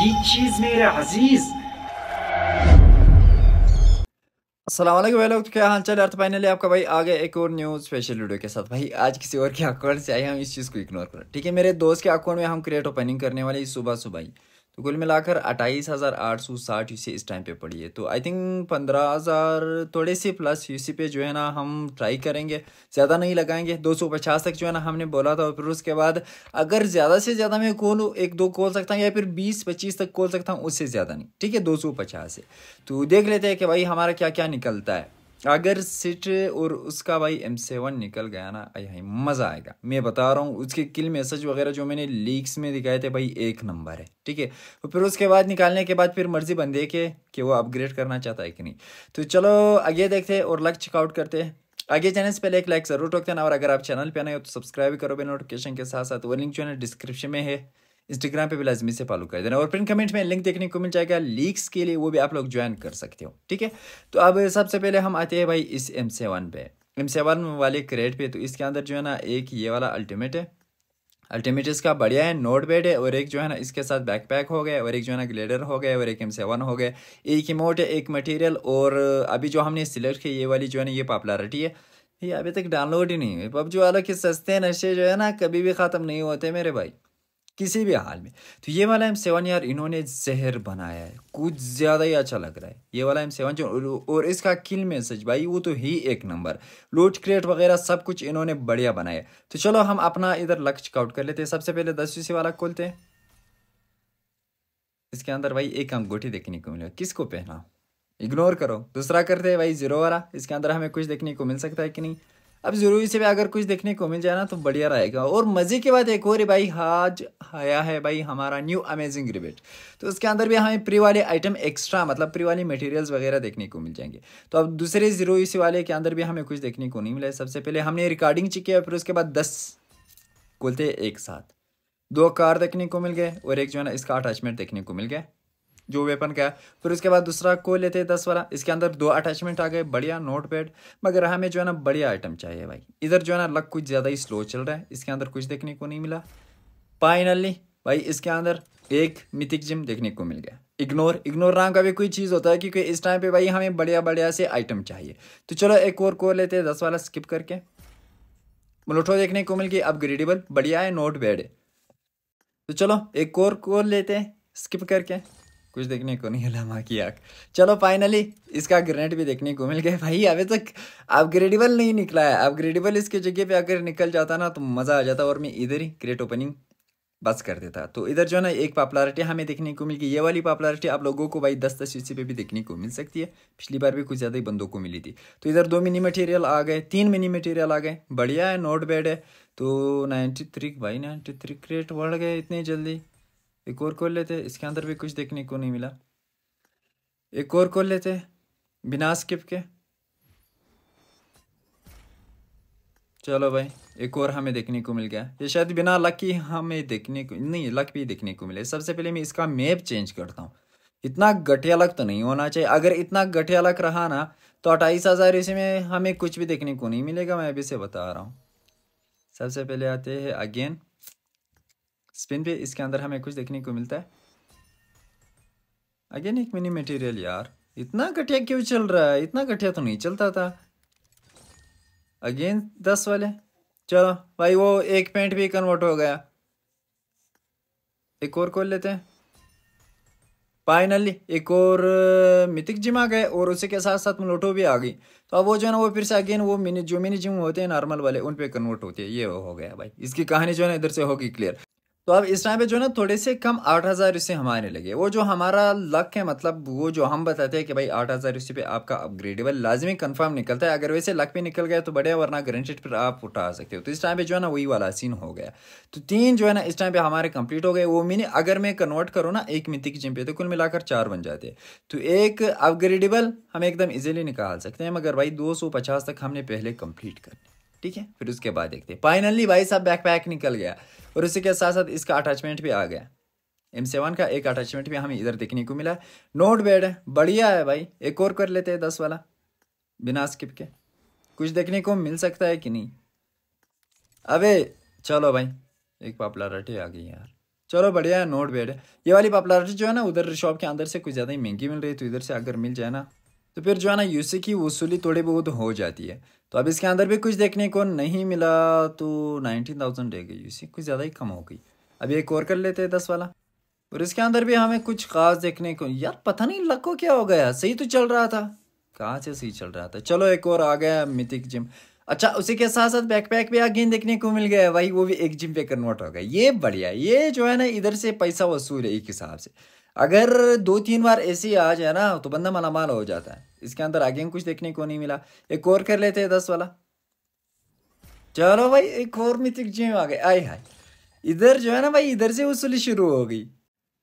ये चीज मेरे अजीज असलम भाई लोग तो क्या हाल चाल अर्थ फाइनली आपका भाई आगे एक और न्यूज स्पेशल वीडियो के साथ भाई आज किसी और के अकाउंट से आए हम इस चीज़ को इग्नोर करें ठीक है मेरे दोस्त के अकाउंट में हम क्रिएट ओपनिंग करने वाले सुबह सुबह ही तो कुल मिलाकर अट्ठाईस हज़ार आठ सौ साठ यूसी इस टाइम पे पड़ी है तो आई थिंक पंद्रह हज़ार थोड़े से प्लस यूसी पे जो है ना हम ट्राई करेंगे ज़्यादा नहीं लगाएंगे दो सौ पचास तक जो है ना हमने बोला था और फिर उसके बाद अगर ज़्यादा से ज़्यादा मैं खोल एक दो खोल सकता हूँ या फिर बीस पच्चीस तक खोल सकता हूँ उससे ज़्यादा नहीं ठीक है दो सौ पचास है तो देख लेते हैं कि भाई हमारा क्या क्या निकलता है अगर सिट और उसका भाई एम सेवन निकल गया ना भाई मज़ा आएगा मैं बता रहा हूँ उसके किल मैसेज वगैरह जो मैंने लीक्स में दिखाए थे भाई एक नंबर है ठीक है तो फिर उसके बाद निकालने के बाद फिर मर्जी बंदे के कि वो अपग्रेड करना चाहता है कि नहीं तो चलो आगे देखते हैं और लक चेकआउट करते हैं आगे चैनल से पहले एक लाइक ज़रूर टोकते हैं और अगर आप चैनल पर आए हो तो सब्सक्राइब करो बे नोटिफिकेशन के साथ साथ वो लिंक जो है डिस्क्रिप्शन में है इंस्टाग्राम पे भी लाजमी से फॉलो कर देना और प्रिंट कमेंट में लिंक देखने को मिल जाएगा लीक्स के लिए वो भी आप लोग ज्वाइन कर सकते हो ठीक है तो अब सबसे पहले हम आते हैं भाई इस एम सेवन पे एम सेवन वाले क्रेड पे तो इसके अंदर जो है ना एक ये वाला अल्टीमेट है अल्टीमेट इसका बढ़िया है नोट पैड है और एक जो है ना इसके साथ बैकपैक हो गए और एक जो है ना ग्लेडर हो गए और एक एम सेवन हो गया एक इमोट है एक मटेरियल और अभी जो हमने सिलेक्ट की ये वाली जो है ना ये पॉपुलरिटी है ये अभी तक डाउनलोड ही नहीं हुई पब जो वालों के सस्ते नशे जो है ना कभी भी ख़त्म नहीं होते मेरे भाई किसी भी हाल में तो ये वाला एम सेवन यार इन्होंने जहर बनाया है कुछ ज़्यादा ही अच्छा लग रहा है ये वाला एम सेवन जो और इसका किल में सच भाई वो तो ही एक नंबर लूट क्रिएट वगैरह सब कुछ इन्होंने बढ़िया बनाया तो चलो हम अपना इधर लक्ष्य काउट कर लेते हैं सबसे पहले दस यूसी वाला खोलते हैं इसके अंदर भाई एक अंगूठी देखने को मिलेगा किसको पहना इग्नोर करो दूसरा करते हैं भाई जीरो वाला इसके अंदर हमें कुछ देखने को मिल सकता है कि नहीं अब ज़रूरी से भी अगर कुछ देखने को मिल जाए ना तो बढ़िया रहेगा और मज़े के बाद एक और भाई आज आया है भाई हमारा न्यू अमेजिंग रिबेट तो उसके अंदर भी हमें प्री वाले आइटम एक्स्ट्रा मतलब प्री वाले मटेरियल्स वगैरह देखने को मिल जाएंगे तो अब दूसरे जीरो इसी वाले के अंदर भी हमें कुछ देखने को नहीं मिला सबसे पहले हमने रिकॉर्डिंग चेक किया फिर उसके बाद दस कुलते एक साथ दो कार देखने को मिल गए और एक जो है ना इसका अटैचमेंट देखने को मिल गया जो वेपन का फिर उसके बाद दूसरा को लेते हैं दस वाला इसके अंदर दो अटैचमेंट आ गए बढ़िया नोट पैड मगर हमें जो है ना बढ़िया आइटम चाहिए भाई इधर जो है ना लक कुछ ज़्यादा ही स्लो चल रहा है इसके अंदर कुछ देखने को नहीं मिला फाइनली भाई इसके अंदर एक मिथिक जिम देखने को मिल गया इग्नोर इग्नोर नाम का भी कोई चीज़ होता है क्योंकि इस टाइम पे भाई हमें बढ़िया बढ़िया से आइटम चाहिए तो चलो एक और को लेते हैं दस वाला स्किप करके मलोटो देखने को मिल गई अपग्रेडेबल बढ़िया है नोट बैड है तो चलो एक और कोर लेते हैं स्किप करके कुछ देखने को नहीं लमा की आग चलो फाइनली इसका ग्रेनेड भी देखने को मिल गया भाई अभी तक अपग्रेडेबल नहीं निकला है अपग्रेडेबल इसके जगह पे अगर निकल जाता ना तो मज़ा आ जाता और मैं इधर ही ग्रेट ओपनिंग बस कर देता तो इधर जो है ना एक पॉपुलरिटी हमें देखने को मिल गई ये वाली पॉपुलरिटी आप लोगों को भाई दस दस यूसी पे भी देखने को मिल सकती है पिछली बार भी कुछ ज़्यादा ही बंदों को मिली थी तो इधर दो मिनी मटेरियल आ गए तीन मिनी मटेरियल आ गए बढ़िया है नोट बैड है तो नाइन्टी थ्री भाई नाइन्टी थ्री क्रेट बढ़ गए इतने जल्दी एक और खोल लेते इसके अंदर भी कुछ देखने को नहीं मिला एक और खोल लेते बिना स्किप के चलो भाई एक और हमें देखने को मिल गया ये शायद बिना लक ही हमें देखने को नहीं लक भी देखने को मिले सबसे पहले मैं इसका मैप चेंज करता हूँ इतना घटिया लक तो नहीं होना चाहिए अगर इतना घटिया लक रहा ना तो अट्ठाईस हज़ार इसी में हमें कुछ भी देखने को नहीं मिलेगा मैं अभी से बता रहा हूँ सबसे पहले आते हैं अगेन स्पिन पे इसके अंदर हमें कुछ देखने को मिलता है अगेन एक मिनी मटेरियल यार इतना घटिया क्यों चल रहा है इतना घटिया तो नहीं चलता था अगेन दस वाले चलो भाई वो एक पेंट भी कन्वर्ट हो गया एक और खोल लेते हैं फाइनली एक और मितिक जिम आ गए और उसी के साथ साथ लोटो भी आ गई तो अब वो जो है ना वो फिर से अगेन वो मिनी जो मिनी जिम होते हैं नॉर्मल वाले उन पे कन्वर्ट होते हैं ये हो गया भाई इसकी कहानी जो है ना इधर से होगी क्लियर तो अब इस टाइम पे जो है ना थोड़े से कम आठ हज़ार इससे हमारे लगे वो जो हमारा लक है मतलब वो जो हम बताते हैं कि भाई आठ हज़ार इसी पे आपका अपग्रेडेबल लाजमी कंफर्म निकलता है अगर वैसे लक भी निकल गया तो बढ़िया वरना ग्रेंटेड पर आप उठा सकते हो तो इस टाइम पे जो है ना वही वाला सीन हो गया तो तीन जो है ना इस टाइम पे हमारे कंप्लीट हो गए वो मीनि अगर मैं कन्वर्ट करूँ ना एक मिनट की जिम पे तो कुल मिलाकर चार बन जाते हैं तो एक अपग्रेडेबल हम एकदम ईजिली निकाल सकते हैं मगर भाई दो तक हमने पहले कम्प्लीट करने ठीक है फिर उसके बाद देखते हैं फाइनली भाई साहब बैकपैक निकल गया और उसी के साथ साथ इसका अटैचमेंट भी आ गया एम सेवन का एक अटैचमेंट भी हमें इधर देखने को मिला नोट बेड है बढ़िया है भाई एक और कर लेते हैं दस वाला बिना स्किप के कुछ देखने को मिल सकता है कि नहीं अबे चलो भाई एक पॉपुलरिटी आ गई यार चलो बढ़िया है नोट बेड है ये वाली पॉपुलरिटी जो है ना उधर शॉप के अंदर से कुछ ज़्यादा ही महंगी मिल रही है तो इधर से अगर मिल जाए ना तो फिर जो है ना यूसी की वसूली थोड़ी बहुत हो जाती है तो अब इसके अंदर भी कुछ देखने को नहीं मिला तो नाइनटीन थाउजेंड रह गई इसी कुछ ज़्यादा ही कम हो गई अब एक और कर लेते हैं दस वाला और इसके अंदर भी हमें कुछ खास देखने को यार पता नहीं लक को क्या हो गया सही तो चल रहा था कहाँ से सही चल रहा था चलो एक और आ गया मिथिक जिम अच्छा उसी के साथ साथ बैकपैक भी आगे देखने को मिल गया भाई वो भी एक जिम पे कन्वर्ट हो गया ये बढ़िया ये जो है ना इधर से पैसा वसूल है एक हिसाब से अगर दो तीन बार ऐसे आ जाए ना तो बंदा मालामाल हो जाता है इसके अंदर आगे कुछ देखने को नहीं मिला एक और कर लेते हैं दस वाला चलो भाई एक और मिथिक जिम आ गए आई हाय इधर जो है ना भाई इधर से वसूली शुरू हो गई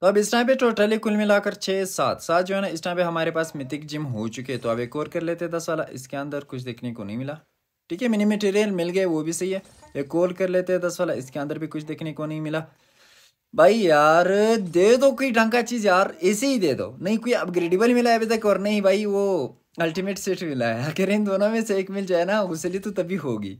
तो अब इस टाइम पे टोटली कुल मिलाकर छः सात सात जो है ना इस टाइम पे हमारे पास मिथिक जिम हो चुके तो अब एक और कर लेते हैं दस वाला इसके अंदर कुछ देखने को नहीं मिला ठीक है मिनी मटेरियल मिल गए वो भी सही है एक और कर लेते हैं दस वाला इसके अंदर भी कुछ देखने को नहीं मिला भाई यार दे दो कोई ढंग का चीज़ यार ऐसे ही दे दो नहीं कोई अपग्रेडेबल मिला है अभी तक और नहीं भाई वो अल्टीमेट सेट मिला है अगर इन दोनों में से एक मिल जाए ना उसे लिए तो तभी होगी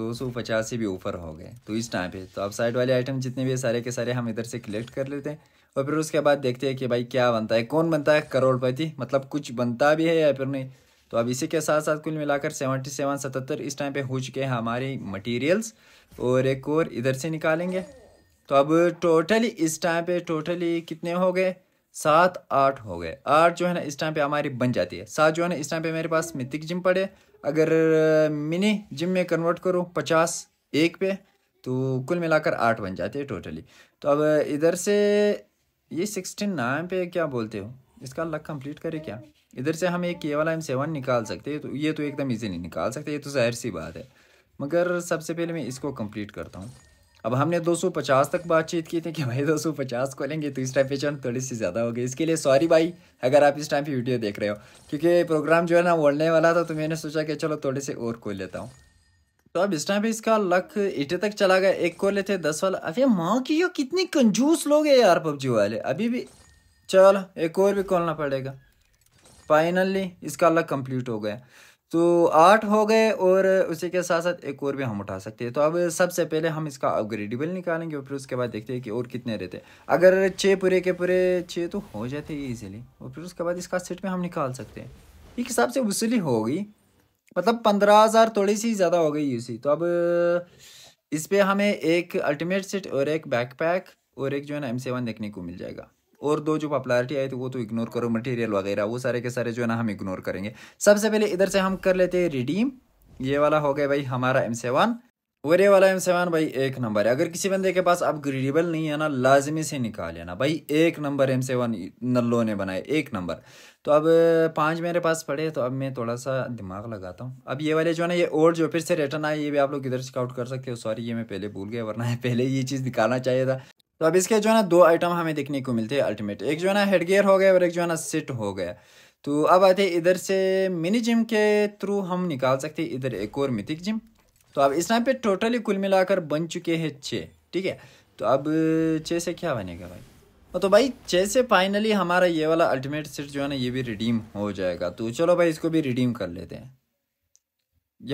दो सौ पचास से भी ऊपर हो गए तो इस टाइम पे तो अब साइड वाले आइटम जितने भी है सारे के सारे हम इधर से कलेक्ट कर लेते हैं और फिर उसके बाद देखते हैं कि भाई क्या बनता है कौन बनता है करोड़पति मतलब कुछ बनता भी है या फिर नहीं तो अब इसी के साथ साथ कुल मिलाकर सेवेंटी सेवन सतहत्तर इस टाइम पे हो चुके हैं हमारे मटेरियल्स और एक और इधर से निकालेंगे तो अब टोटली इस टाइम पे टोटली कितने हो गए सात आठ हो गए आठ जो है ना इस टाइम पे हमारी बन जाती है सात जो है ना इस टाइम पे मेरे पास मितिक जिम पड़े अगर मिनी जिम में कन्वर्ट करूँ पचास एक पे तो कुल मिलाकर आठ बन जाती है टोटली तो अब इधर से ये सिक्सटीन नाइन पे क्या बोलते हो इसका लग कंप्लीट करें क्या इधर से हम एक के वाला एम सेवन निकाल सकते हैं तो ये तो एकदम इजीली निकाल सकते ये तो जाहिर सी बात है मगर सबसे पहले मैं इसको कंप्लीट करता हूँ अब हमने 250 तक बातचीत की थी कि भाई 250 को लेंगे तो इस टाइम पे चंद थोड़ी सी ज़्यादा हो गई इसके लिए सॉरी भाई अगर आप इस टाइम पे वीडियो देख रहे हो क्योंकि प्रोग्राम जो है ना ओढ़ने वाला था तो मैंने सोचा कि चलो थोड़े से और खोल लेता हूँ तो अब इस टाइम पे इसका लक इटे तक चला गया एक को लेते दस वाला अरे माँ की यो कितनी कंजूस लोग है यार पबजी वाले अभी भी चलो एक और भी खोलना पड़ेगा फाइनली इसका लक कंप्लीट हो गया तो आठ हो गए और उसी के साथ साथ एक और भी हम उठा सकते हैं तो अब सबसे पहले हम इसका अपग्रेडेबल निकालेंगे और फिर उसके बाद देखते हैं कि और कितने रहते हैं अगर छः पूरे के पूरे छः तो हो जाते हैं ईजिली और फिर उसके बाद इसका सेट में हम निकाल सकते हैं एक हिसाब से वसूली हो गई मतलब पंद्रह हज़ार थोड़ी सी ज़्यादा हो गई उसी तो अब इस पर हमें एक अल्टीमेट सेट और एक बैकपैक और एक जो है ना एम सेवन देखने को मिल जाएगा और दो जो पॉपुलरिटी आई थी वो तो इग्नोर करो मटेरियल वगैरह वो सारे के सारे जो है ना हम इग्नोर करेंगे सबसे पहले इधर से हम कर लेते हैं रिडीम ये वाला हो गया भाई हमारा एम सेवन और ये वाला एम सेवन भाई एक नंबर है अगर किसी बंदे के पास अपग्रेडेबल नहीं है ना लाजमी से निकाल लेना भाई एक नंबर एम सेवन नल्लो ने बनाए एक नंबर तो अब पांच मेरे पास पड़े तो अब मैं थोड़ा सा दिमाग लगाता हूँ अब ये वाले जो है ना ये और जो फिर से रिटर्न आए ये भी आप लोग इधर स्काउट कर सकते हो सॉरी ये मैं पहले भूल गया वरना पहले ये चीज़ निकालना चाहिए था तो अब इसके जो है ना दो आइटम हमें देखने को मिलते हैं अल्टीमेट एक जो है ना हेड हो गया और एक जो है ना सिट हो गया तो अब आते हैं इधर से मिनी जिम के थ्रू हम निकाल सकते हैं इधर एक और मिथिक जिम तो अब इस टाइम पे टोटली कुल मिलाकर बन चुके हैं छः ठीक है तो अब छः से क्या बनेगा भाई तो भाई से फाइनली हमारा ये वाला अल्टीमेट सेट जो है ना ये भी रिडीम हो जाएगा तो चलो भाई इसको भी रिडीम कर लेते हैं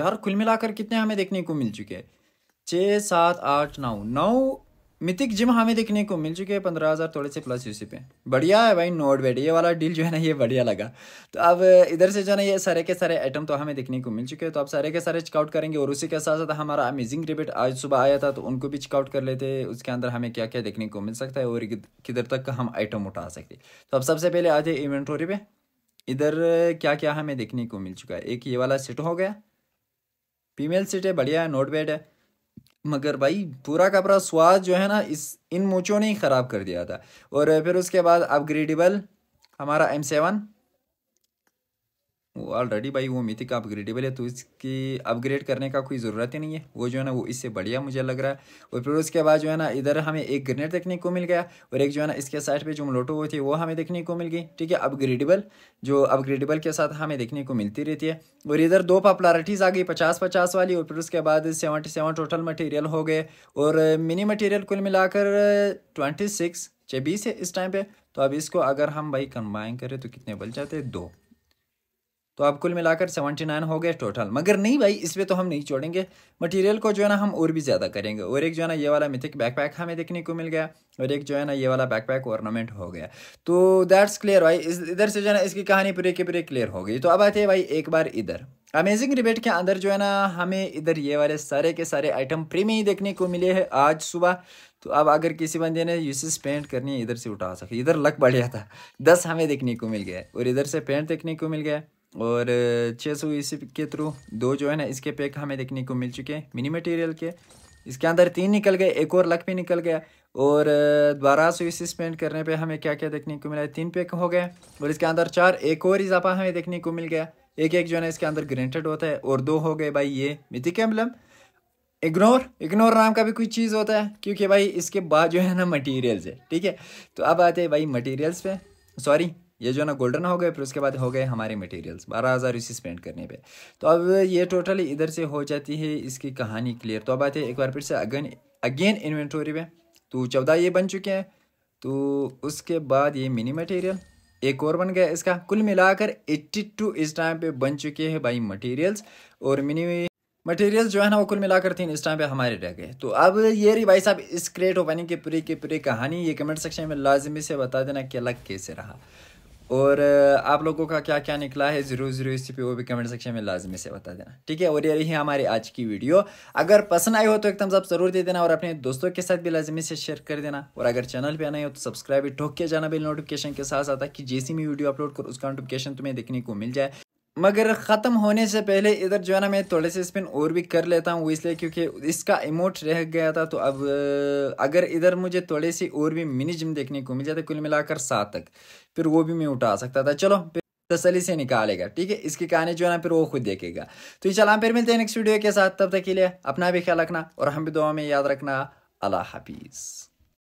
यार कुल मिलाकर कितने हमें देखने को मिल चुके हैं छः सात आठ नौ नौ मिथिक जिम हमें देखने को मिल चुके हैं पंद्रह हज़ार थोड़े से प्लस यूसी पे बढ़िया है भाई नोट बेट ये वाला डील जो है ना ये बढ़िया लगा तो अब इधर से जो है ना ये सारे के सारे आइटम तो हमें देखने को मिल चुके हैं तो आप सारे के सारे चेकआउट करेंगे और उसी के साथ साथ हमारा अमेजिंग रिबेट आज सुबह आया था तो उनको भी चेकआउट कर लेते हैं उसके अंदर हमें क्या क्या देखने को मिल सकता है और किधर तक हम आइटम उठा सकते तो अब सबसे पहले आते इन्वेंटोरी पे इधर क्या क्या हमें देखने को मिल चुका है एक ये वाला सेट हो गया फीमेल सीट है बढ़िया है नोट बेड है मगर भाई पूरा का पूरा स्वाद जो है ना इस इन मोचों ने ही ख़राब कर दिया था और फिर उसके बाद अपग्रेडेबल हमारा एम सेवन ऑलरेडी भाई वो मिथिक अपग्रेडेबल है तो इसकी अपग्रेड करने का कोई ज़रूरत ही नहीं है वो जो है ना वो इससे बढ़िया मुझे लग रहा है और फिर उसके बाद जो है ना इधर हमें एक ग्रेनेड देखने को मिल गया और एक जो है ना इसके साइड पे जो मलोटो हुई थी वो हमें देखने को मिल गई ठीक है अपग्रेडेबल जो अपग्रेडेबल के साथ हमें देखने को मिलती रहती है और इधर दो पॉपुलरिटीज़ आ गई पचास पचास वाली और फिर उसके बाद सेवेंटी सेवन टोटल मटीरियल हो गए और मिनी मटीरियल कुल मिलाकर ट्वेंटी सिक्स है इस टाइम पर तो अब इसको अगर हम भाई कंबाइन करें तो कितने बल जाते हैं दो तो आप कुल मिलाकर सेवेंटी नाइन हो गए टोटल मगर नहीं भाई इस पर तो हम नहीं छोड़ेंगे मटेरियल को जो है ना हम और भी ज़्यादा करेंगे और एक जो है ना ये वाला मिथिक बैकपैक हमें देखने को मिल गया और एक जो है ना ये वाला बैकपैक ऑर्नामेंट हो गया तो दैट्स क्लियर भाई इधर से जो है ना इसकी कहानी पूरी के पूरी क्लियर हो गई तो अब आते हैं भाई एक बार इधर अमेजिंग रिबेट के अंदर जो है ना हमें इधर ये वाले सारे के सारे आइटम फ्री में ही देखने को मिले हैं आज सुबह तो अब अगर किसी बंदे ने यूसेस पेंट करनी है इधर से उठा सके इधर लक बढ़िया था दस हमें देखने को मिल गया और इधर से पेंट देखने को मिल गया और छः सौ इसी के थ्रू दो जो है ना इसके पैक हमें देखने को मिल चुके हैं मिनी मटेरियल के इसके अंदर तीन निकल गए एक और लक भी निकल गया और बारह सौ इसी स्पेंड करने पे हमें क्या क्या देखने को मिला है तीन पैक हो गए और इसके अंदर चार एक और इजाफा हमें देखने को मिल गया एक एक जो है ना इसके अंदर ग्रेंटेड होता है और दो हो गए भाई ये मिथिक एम्बलम इग्नोर इग्नोर नाम का भी कोई चीज़ होता है क्योंकि भाई इसके बाद जो है ना मटीरियल है ठीक है तो अब आते हैं भाई मटीरियल्स पे सॉरी ये जो ना गोल्डन हो गए फिर उसके बाद हो गए हमारे मटेरियल्स बारह हज़ार इसी स्पेंड करने पे तो अब ये टोटली इधर से हो जाती है इसकी कहानी क्लियर तो अब आते हैं एक बार फिर से अगेन अगेन इन्वेंटोरी में तो चौदह ये बन चुके हैं तो उसके बाद ये मिनी मटेरियल एक और बन गया इसका कुल मिलाकर टू इस टाइम पे बन चुके हैं भाई मटीरियल्स और मिनी मटेरियल्स जो है ना वो कुल मिलाकर तीन इस टाइम पे हमारे रह गए तो अब ये रही भाई साहब इस क्रिएट ओपनिंग की पूरी की पूरी कहानी ये कमेंट सेक्शन में लाजमी से बता देना कि अलग कैसे रहा और आप लोगों का क्या क्या निकला है ज़रूर ज़रूर इसी पे वो भी कमेंट सेक्शन में लाजमी से बता देना ठीक है और ये रही हमारी आज की वीडियो अगर पसंद आई हो तो एकदम साहब ज़रूर दे देना और अपने दोस्तों के साथ भी लाजमी से शेयर कर देना और अगर चैनल पर आना हो तो सब्सक्राइब ठोक के जाना बिल नोटिफिकेशन के साथ साथ कि जैसी भी वीडियो अपलोड कर उसका नोटिफिकेशन तुम्हें देखने को मिल जाए मगर ख़त्म होने से पहले इधर जो है ना मैं थोड़े से स्पिन और भी कर लेता हूँ इसलिए क्योंकि इसका इमोट रह गया था तो अब अगर इधर मुझे थोड़ी सी और भी मिनी जिम देखने को मिल जाता कुल मिलाकर सात तक फिर वो भी मैं उठा सकता था चलो तसली से निकालेगा ठीक है इसकी कहानी जो है ना फिर वो खुद देखेगा तो चल हम फिर मिलते हैं नेक्स्ट वीडियो के साथ तब तक के लिए अपना भी ख्याल रखना और हम भी दुआ में याद रखना अल्लाह हाफिज़